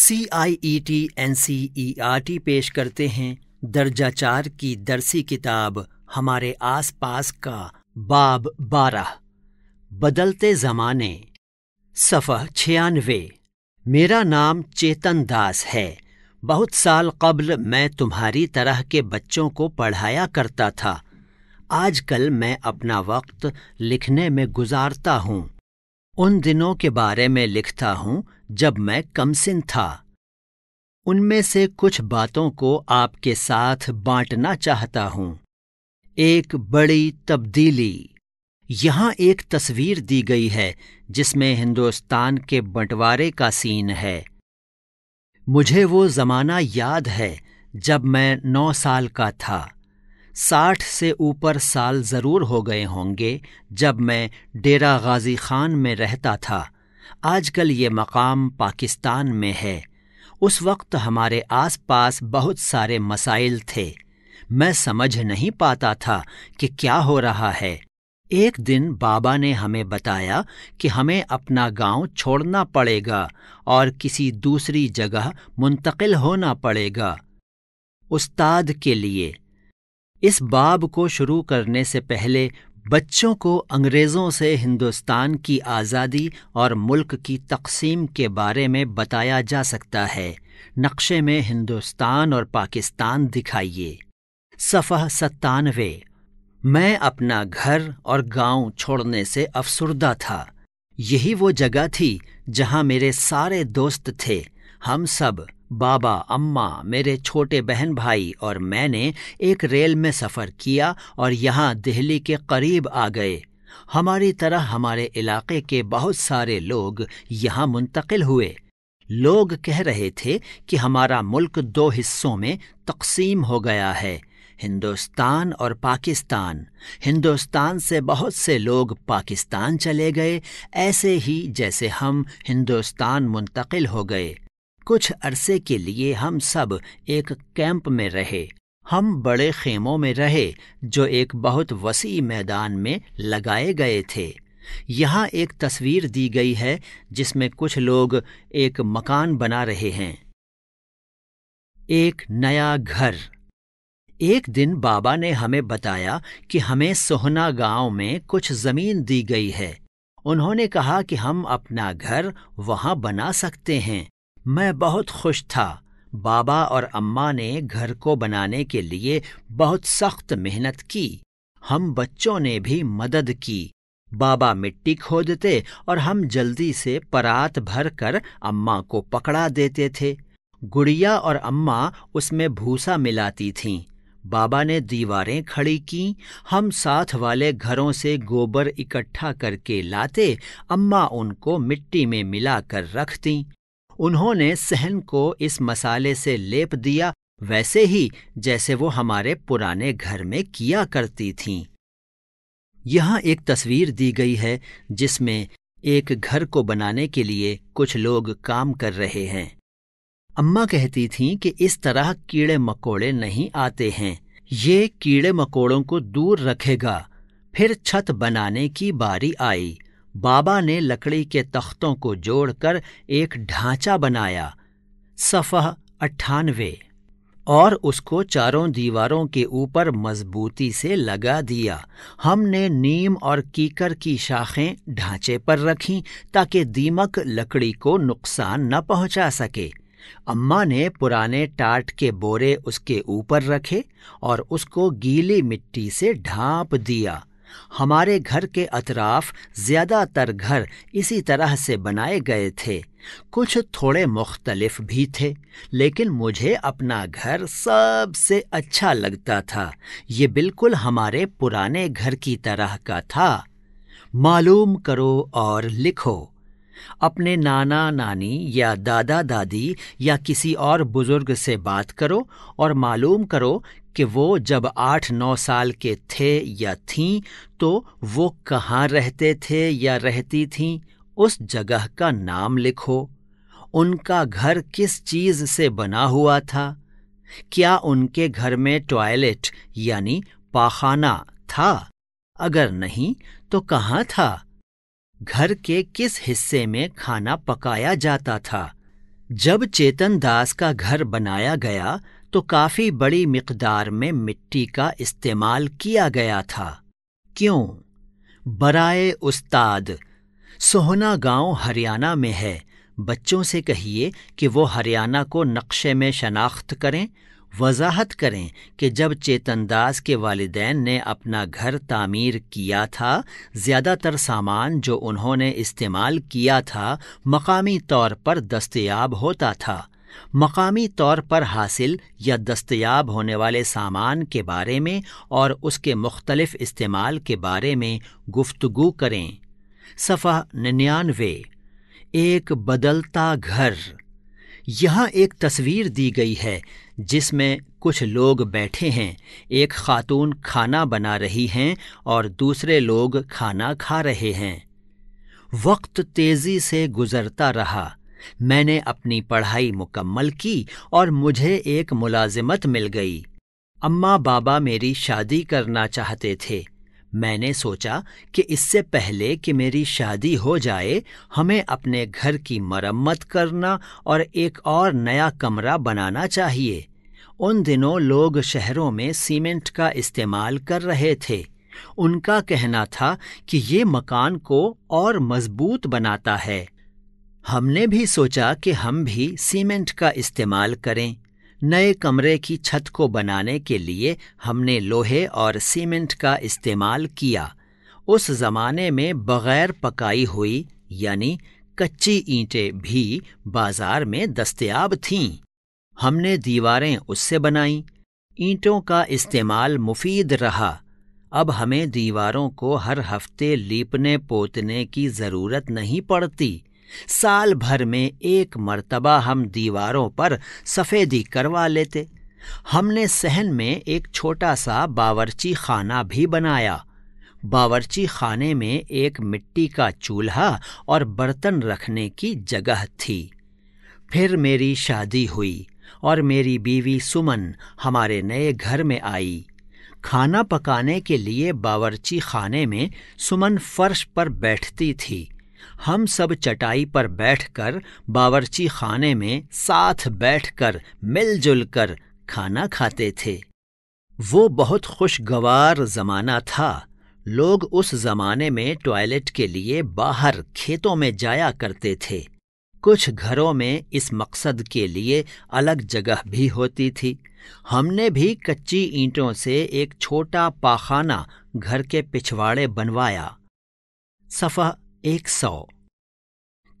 C I E T N C E R T पेश करते हैं दर्जा चार की दरसी किताब हमारे आस पास का बाब बारह बदलते ज़माने सफ़ह छियानवे मेरा नाम चेतन दास है बहुत साल कबल मैं तुम्हारी तरह के बच्चों को पढ़ाया करता था आजकल मैं अपना वक्त लिखने में गुजारता हूँ उन दिनों के बारे में लिखता हूँ जब मैं कमसिन था उनमें से कुछ बातों को आपके साथ बांटना चाहता हूं एक बड़ी तब्दीली यहाँ एक तस्वीर दी गई है जिसमें हिंदुस्तान के बंटवारे का सीन है मुझे वो जमाना याद है जब मैं नौ साल का था साठ से ऊपर साल ज़रूर हो गए होंगे जब मैं डेरा गाजी खान में रहता था आजकल ये मकाम पाकिस्तान में है उस वक्त हमारे आसपास बहुत सारे मसाइल थे मैं समझ नहीं पाता था कि क्या हो रहा है एक दिन बाबा ने हमें बताया कि हमें अपना गांव छोड़ना पड़ेगा और किसी दूसरी जगह मुंतकिल होना पड़ेगा उस्ताद के लिए इस बाब को शुरू करने से पहले बच्चों को अंग्रेज़ों से हिंदुस्तान की आज़ादी और मुल्क की तकसीम के बारे में बताया जा सकता है नक्शे में हिंदुस्तान और पाकिस्तान दिखाइए सफ़ह सत्तानवे मैं अपना घर और गांव छोड़ने से अफसरदा था यही वो जगह थी जहां मेरे सारे दोस्त थे हम सब बाबा अम्मा मेरे छोटे बहन भाई और मैंने एक रेल में सफ़र किया और यहाँ दिल्ली के करीब आ गए हमारी तरह हमारे इलाके के बहुत सारे लोग यहाँ मुंतकिल हुए लोग कह रहे थे कि हमारा मुल्क दो हिस्सों में तकसीम हो गया है हिंदुस्तान और पाकिस्तान हिंदुस्तान से बहुत से लोग पाकिस्तान चले गए ऐसे ही जैसे हम हिंदुस्तान मुंतकिल हो गए कुछ अरसे के लिए हम सब एक कैंप में रहे हम बड़े खेमों में रहे जो एक बहुत वसी मैदान में लगाए गए थे यहाँ एक तस्वीर दी गई है जिसमें कुछ लोग एक मकान बना रहे हैं एक नया घर एक दिन बाबा ने हमें बताया कि हमें सोहना गांव में कुछ जमीन दी गई है उन्होंने कहा कि हम अपना घर वहां बना सकते हैं मैं बहुत खुश था बाबा और अम्मा ने घर को बनाने के लिए बहुत सख्त मेहनत की हम बच्चों ने भी मदद की बाबा मिट्टी खोदते और हम जल्दी से परात भर कर अम्मा को पकड़ा देते थे गुड़िया और अम्मा उसमें भूसा मिलाती थीं बाबा ने दीवारें खड़ी की हम साथ वाले घरों से गोबर इकट्ठा करके लाते अम्मा उनको मिट्टी में मिलाकर रखती उन्होंने सहन को इस मसाले से लेप दिया वैसे ही जैसे वो हमारे पुराने घर में किया करती थीं यहाँ एक तस्वीर दी गई है जिसमें एक घर को बनाने के लिए कुछ लोग काम कर रहे हैं अम्मा कहती थीं कि इस तरह कीड़े मकोड़े नहीं आते हैं ये कीड़े मकोड़ों को दूर रखेगा फिर छत बनाने की बारी आई बाबा ने लकड़ी के तख्तों को जोड़कर एक ढांचा बनाया सफ़ह अट्ठानवे और उसको चारों दीवारों के ऊपर मजबूती से लगा दिया हमने नीम और कीकर की शाखें ढांचे पर रखी ताकि दीमक लकड़ी को नुकसान न पहुंचा सके अम्मा ने पुराने टाट के बोरे उसके ऊपर रखे और उसको गीली मिट्टी से ढांप दिया हमारे घर के अतराफ ज़्यादातर घर इसी तरह से बनाए गए थे कुछ थोड़े मुख्तलिफ भी थे लेकिन मुझे अपना घर सबसे अच्छा लगता था ये बिल्कुल हमारे पुराने घर की तरह का था मालूम करो और लिखो अपने नाना नानी या दादा दादी या किसी और बुज़ुर्ग से बात करो और मालूम करो कि वो जब आठ नौ साल के थे या थीं तो वो कहाँ रहते थे या रहती थीं उस जगह का नाम लिखो उनका घर किस चीज से बना हुआ था क्या उनके घर में टॉयलेट यानी पाखाना था अगर नहीं तो कहाँ था घर के किस हिस्से में खाना पकाया जाता था जब चेतन दास का घर बनाया गया तो काफी बड़ी मकदार में मिट्टी का इस्तेमाल किया गया था क्यों बराए उस्ताद सोहना गांव हरियाणा में है बच्चों से कहिए कि वो हरियाणा को नक्शे में शनाख्त करें वजाहत करें कि जब चेतनदास के वालदेन ने अपना घर तामीर किया था ज़्यादातर सामान जो उन्होंने इस्तेमाल किया था मकामी तौर पर दस्तयाब होता था मकामी तौर पर हासिल या दस्तयाब होने वाले सामान के बारे में और उसके मुख्तलिफ इस्तेमाल के बारे में गुफ्तगु करें सफ़ा निन्यानवे एक बदलता घर यहाँ एक तस्वीर दी गई है जिसमें कुछ लोग बैठे हैं एक खातून खाना बना रही हैं और दूसरे लोग खाना खा रहे हैं वक्त तेज़ी से गुजरता रहा मैंने अपनी पढ़ाई मुकम्मल की और मुझे एक मुलाजिमत मिल गई अम्मा बाबा मेरी शादी करना चाहते थे मैंने सोचा कि इससे पहले कि मेरी शादी हो जाए हमें अपने घर की मरम्मत करना और एक और नया कमरा बनाना चाहिए उन दिनों लोग शहरों में सीमेंट का इस्तेमाल कर रहे थे उनका कहना था कि ये मकान को और मजबूत बनाता है हमने भी सोचा कि हम भी सीमेंट का इस्तेमाल करें नए कमरे की छत को बनाने के लिए हमने लोहे और सीमेंट का इस्तेमाल किया उस ज़माने में बग़ैर पकाई हुई यानी कच्ची ईंटें भी बाज़ार में दस्तयाब थीं हमने दीवारें उससे बनाईं ईंटों का इस्तेमाल मुफीद रहा अब हमें दीवारों को हर हफ्ते लीपने पोतने की ज़रूरत नहीं पड़ती साल भर में एक मर्तबा हम दीवारों पर सफ़ेदी करवा लेते हमने सहन में एक छोटा सा बावर्ची खाना भी बनाया बावर्ची खाने में एक मिट्टी का चूल्हा और बर्तन रखने की जगह थी फिर मेरी शादी हुई और मेरी बीवी सुमन हमारे नए घर में आई खाना पकाने के लिए बावर्ची खाने में सुमन फर्श पर बैठती थी हम सब चटाई पर बैठकर बावर्ची खाने में साथ बैठकर मिलजुल कर खाना खाते थे वो बहुत खुशगवार जमाना था लोग उस जमाने में टॉयलेट के लिए बाहर खेतों में जाया करते थे कुछ घरों में इस मकसद के लिए अलग जगह भी होती थी हमने भी कच्ची ईंटों से एक छोटा पाखाना घर के पिछवाड़े बनवाया सफ़ा एक सौ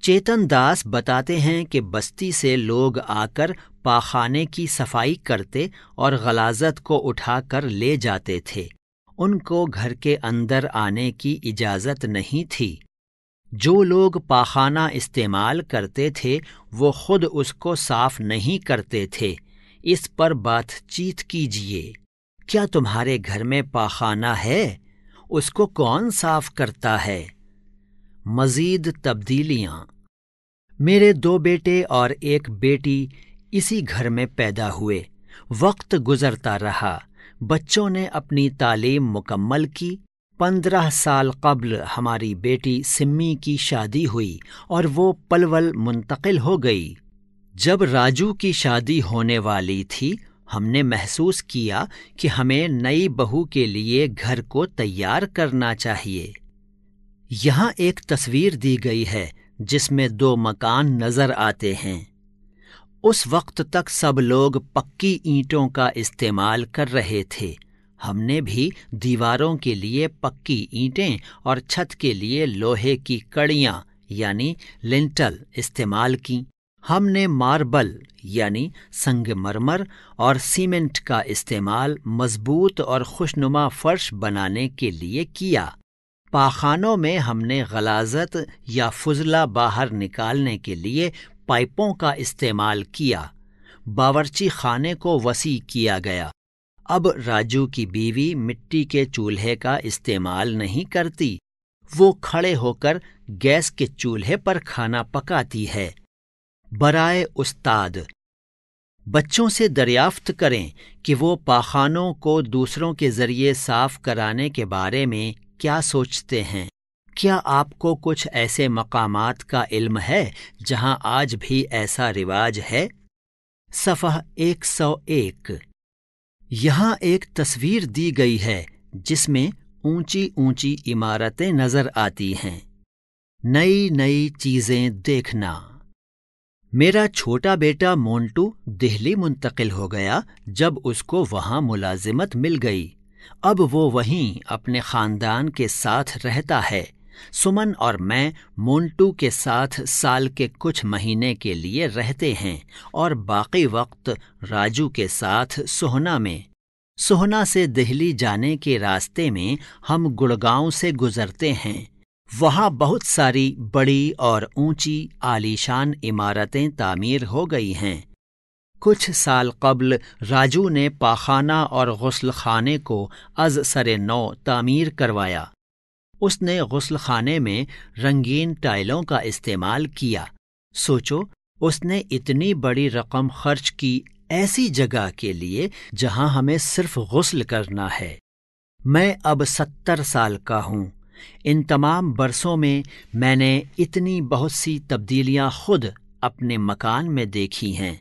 चेतन दास बताते हैं कि बस्ती से लोग आकर पाखाने की सफाई करते और गलाजत को उठाकर ले जाते थे उनको घर के अंदर आने की इजाज़त नहीं थी जो लोग पाखाना इस्तेमाल करते थे वो खुद उसको साफ नहीं करते थे इस पर बातचीत कीजिए क्या तुम्हारे घर में पाखाना है उसको कौन साफ करता है मजीद तब्दीलियां मेरे दो बेटे और एक बेटी इसी घर में पैदा हुए वक्त गुजरता रहा बच्चों ने अपनी तालीम मुकम्मल की पंद्रह साल कबल हमारी बेटी सिम्मी की शादी हुई और वो पलवल मुंतकिल हो गई जब राजू की शादी होने वाली थी हमने महसूस किया कि हमें नई बहू के लिए घर को तैयार करना चाहिए यहां एक तस्वीर दी गई है जिसमें दो मकान नजर आते हैं उस वक्त तक सब लोग पक्की ईंटों का इस्तेमाल कर रहे थे हमने भी दीवारों के लिए पक्की ईंटें और छत के लिए लोहे की कड़ियां यानी लिंटल इस्तेमाल की हमने मार्बल यानी संगमरमर और सीमेंट का इस्तेमाल मजबूत और खुशनुमा फर्श बनाने के लिए किया पाखानों में हमने गलाजत या फजला बाहर निकालने के लिए पाइपों का इस्तेमाल किया बावरची खाने को वसी किया गया अब राजू की बीवी मिट्टी के चूल्हे का इस्तेमाल नहीं करती वो खड़े होकर गैस के चूल्हे पर खाना पकाती है बराए उस्ताद बच्चों से दरियाफ्त करें कि वो पाखानों को दूसरों के ज़रिए साफ कराने के बारे में क्या सोचते हैं क्या आपको कुछ ऐसे मकामात का इल्म है जहां आज भी ऐसा रिवाज है सफ़ह 101 यहाँ एक तस्वीर दी गई है जिसमें ऊंची ऊंची इमारतें नजर आती हैं नई नई चीजें देखना मेरा छोटा बेटा मोन्टू दिल्ली मुंतकिल हो गया जब उसको वहां मुलाजिमत मिल गई अब वो वहीं अपने खानदान के साथ रहता है सुमन और मैं मोन्टू के साथ साल के कुछ महीने के लिए रहते हैं और बाकी वक्त राजू के साथ सोहना में सोहना से दिल्ली जाने के रास्ते में हम गुड़गांव से गुजरते हैं वहाँ बहुत सारी बड़ी और ऊंची आलीशान इमारतें तामीर हो गई हैं कुछ साल कबल राजू ने पाखाना और गसल खाने को अज सर नौ तामीर करवाया उसने गसल खाने में रंगीन टाइलों का इस्तेमाल किया सोचो उसने इतनी बड़ी रकम खर्च की ऐसी जगह के लिए जहां हमें सिर्फ गसल करना है मैं अब सत्तर साल का हूं इन तमाम बरसों में मैंने इतनी बहुत सी तब्दीलियां खुद अपने मकान में देखी हैं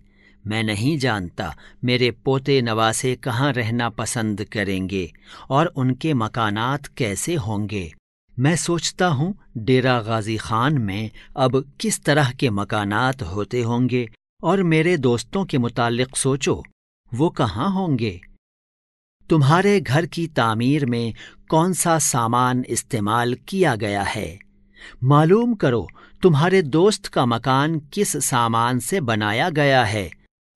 मैं नहीं जानता मेरे पोते नवासे कहाँ रहना पसंद करेंगे और उनके मकानात कैसे होंगे मैं सोचता हूँ डेरा गाजी खान में अब किस तरह के मकानात होते होंगे और मेरे दोस्तों के मुतालिक सोचो वो कहाँ होंगे तुम्हारे घर की तामीर में कौन सा सामान इस्तेमाल किया गया है मालूम करो तुम्हारे दोस्त का मकान किस सामान से बनाया गया है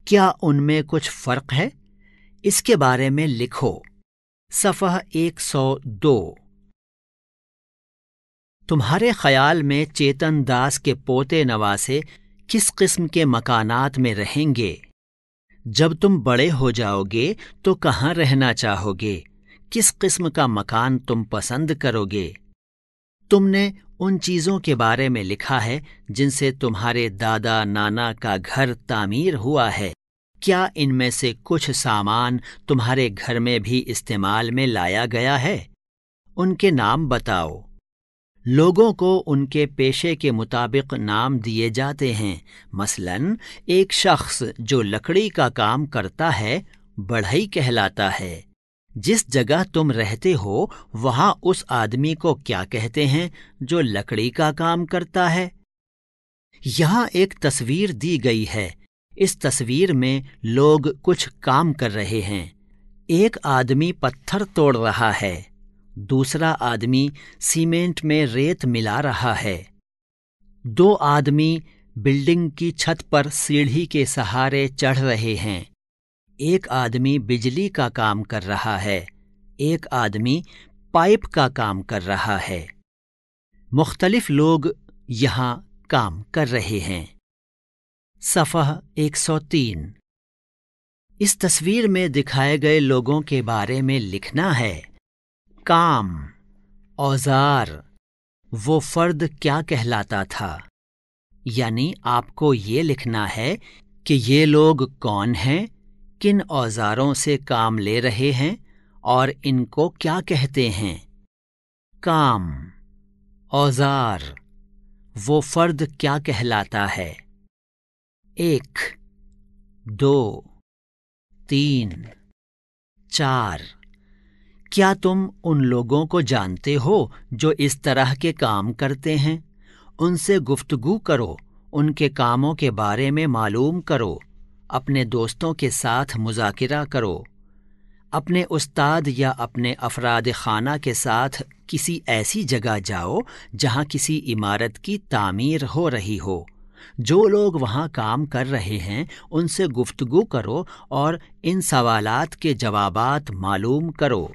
क्या उनमें कुछ फ़र्क है इसके बारे में लिखो सफ़ह 102 तुम्हारे ख्याल में चेतन दास के पोते नवासे किस किस्म के मकानात में रहेंगे जब तुम बड़े हो जाओगे तो कहाँ रहना चाहोगे किस किस्म का मकान तुम पसंद करोगे तुमने उन चीजों के बारे में लिखा है जिनसे तुम्हारे दादा नाना का घर तामीर हुआ है क्या इनमें से कुछ सामान तुम्हारे घर में भी इस्तेमाल में लाया गया है उनके नाम बताओ लोगों को उनके पेशे के मुताबिक नाम दिए जाते हैं मसलन एक शख्स जो लकड़ी का काम करता है बढ़ई कहलाता है जिस जगह तुम रहते हो वहां उस आदमी को क्या कहते हैं जो लकड़ी का काम करता है यहां एक तस्वीर दी गई है इस तस्वीर में लोग कुछ काम कर रहे हैं एक आदमी पत्थर तोड़ रहा है दूसरा आदमी सीमेंट में रेत मिला रहा है दो आदमी बिल्डिंग की छत पर सीढ़ी के सहारे चढ़ रहे हैं एक आदमी बिजली का काम कर रहा है एक आदमी पाइप का काम कर रहा है मुख्तलिफ लोग यहां काम कर रहे हैं सफ़ह 103 इस तस्वीर में दिखाए गए लोगों के बारे में लिखना है काम औजार वो फर्द क्या कहलाता था यानी आपको ये लिखना है कि ये लोग कौन हैं किन औजारों से काम ले रहे हैं और इनको क्या कहते हैं काम औजार वो फर्द क्या कहलाता है एक दो तीन चार क्या तुम उन लोगों को जानते हो जो इस तरह के काम करते हैं उनसे गुफ्तगू करो उनके कामों के बारे में मालूम करो अपने दोस्तों के साथ मुजाकिरा करो अपने उस्ताद या अपने अफराद खाना के साथ किसी ऐसी जगह जाओ जहाँ किसी इमारत की तामीर हो रही हो जो लोग वहाँ काम कर रहे हैं उनसे गुफ्तगु करो और इन सवालात के जवाब मालूम करो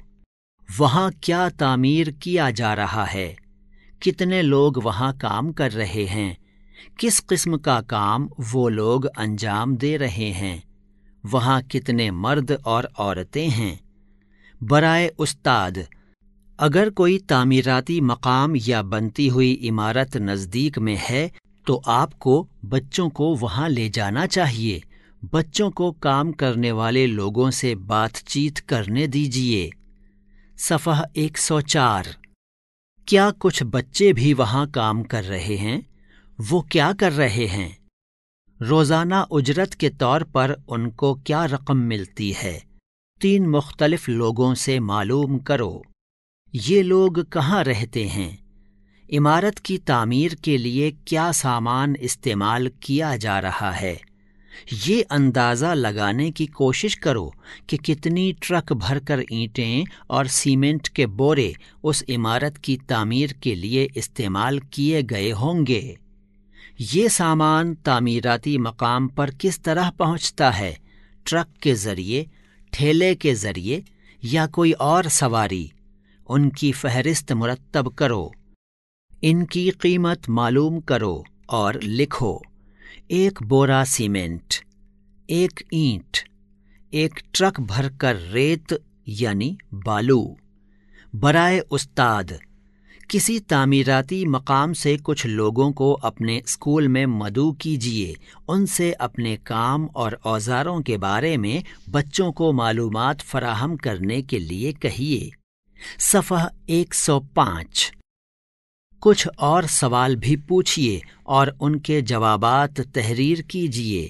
वहाँ क्या तामीर किया जा रहा है कितने लोग वहाँ काम कर रहे हैं किस किस्म का काम वो लोग अंजाम दे रहे हैं वहाँ कितने मर्द और औरतें हैं बराए उस्ताद अगर कोई तामीराती मकाम या बनती हुई इमारत नज़दीक में है तो आपको बच्चों को वहाँ ले जाना चाहिए बच्चों को काम करने वाले लोगों से बातचीत करने दीजिए सफ़ह 104 क्या कुछ बच्चे भी वहाँ काम कर रहे हैं वो क्या कर रहे हैं रोज़ाना उजरत के तौर पर उनको क्या रकम मिलती है तीन मुख्तलिफ लोगों से मालूम करो ये लोग कहाँ रहते हैं इमारत की तामीर के लिए क्या सामान इस्तेमाल किया जा रहा है ये अंदाज़ा लगाने की कोशिश करो कि कितनी ट्रक भरकर ईंटें और सीमेंट के बोरे उस इमारत की तामीर के लिए इस्तेमाल किए गए होंगे ये सामान तामीराती मकाम पर किस तरह पहुंचता है ट्रक के ज़रिए ठेले के ज़रिए या कोई और सवारी उनकी फहरिस्त मुरतब करो इनकी कीमत मालूम करो और लिखो एक बोरा सीमेंट एक ईंट एक ट्रक भरकर रेत यानी बालू बराए उस्ताद किसी तामीराती मकाम से कुछ लोगों को अपने स्कूल में मदू कीजिए उनसे अपने काम और औजारों के बारे में बच्चों को मालूम फराहम करने के लिए कहिए सफ़ह 105 कुछ और सवाल भी पूछिए और उनके जवाबात तहरीर कीजिए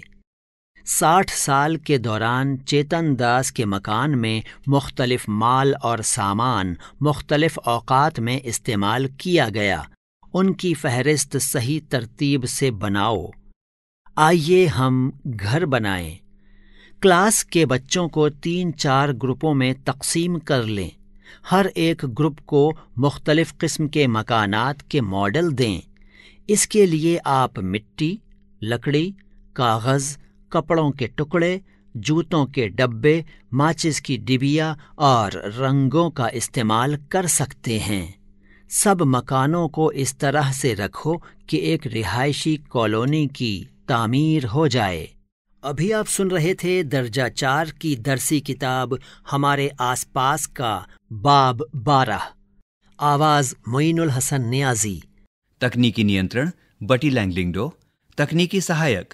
साठ साल के दौरान चेतन दास के मकान में मुख्तलफ माल और सामान मुख्तलफ अवकात में इस्तेमाल किया गया उनकी फहरिस्त सही तरतीब से बनाओ आइए हम घर बनाएं क्लास के बच्चों को तीन चार ग्रुपों में तकसीम कर लें हर एक ग्रुप को मुख्तलिफ़ किस्म के मकानात के मॉडल दें इसके लिए आप मिट्टी लकड़ी कागज़ कपड़ों के टुकड़े जूतों के डब्बे माचिस की डिबिया और रंगों का इस्तेमाल कर सकते हैं सब मकानों को इस तरह से रखो कि एक रिहायशी कॉलोनी की तामीर हो जाए अभी आप सुन रहे थे दर्जा चार की दरसी किताब हमारे आसपास का बाब बारह आवाज मोइनुल हसन न्याजी तकनीकी नियंत्रण बटी लैंगलिंगडो तकनीकी सहायक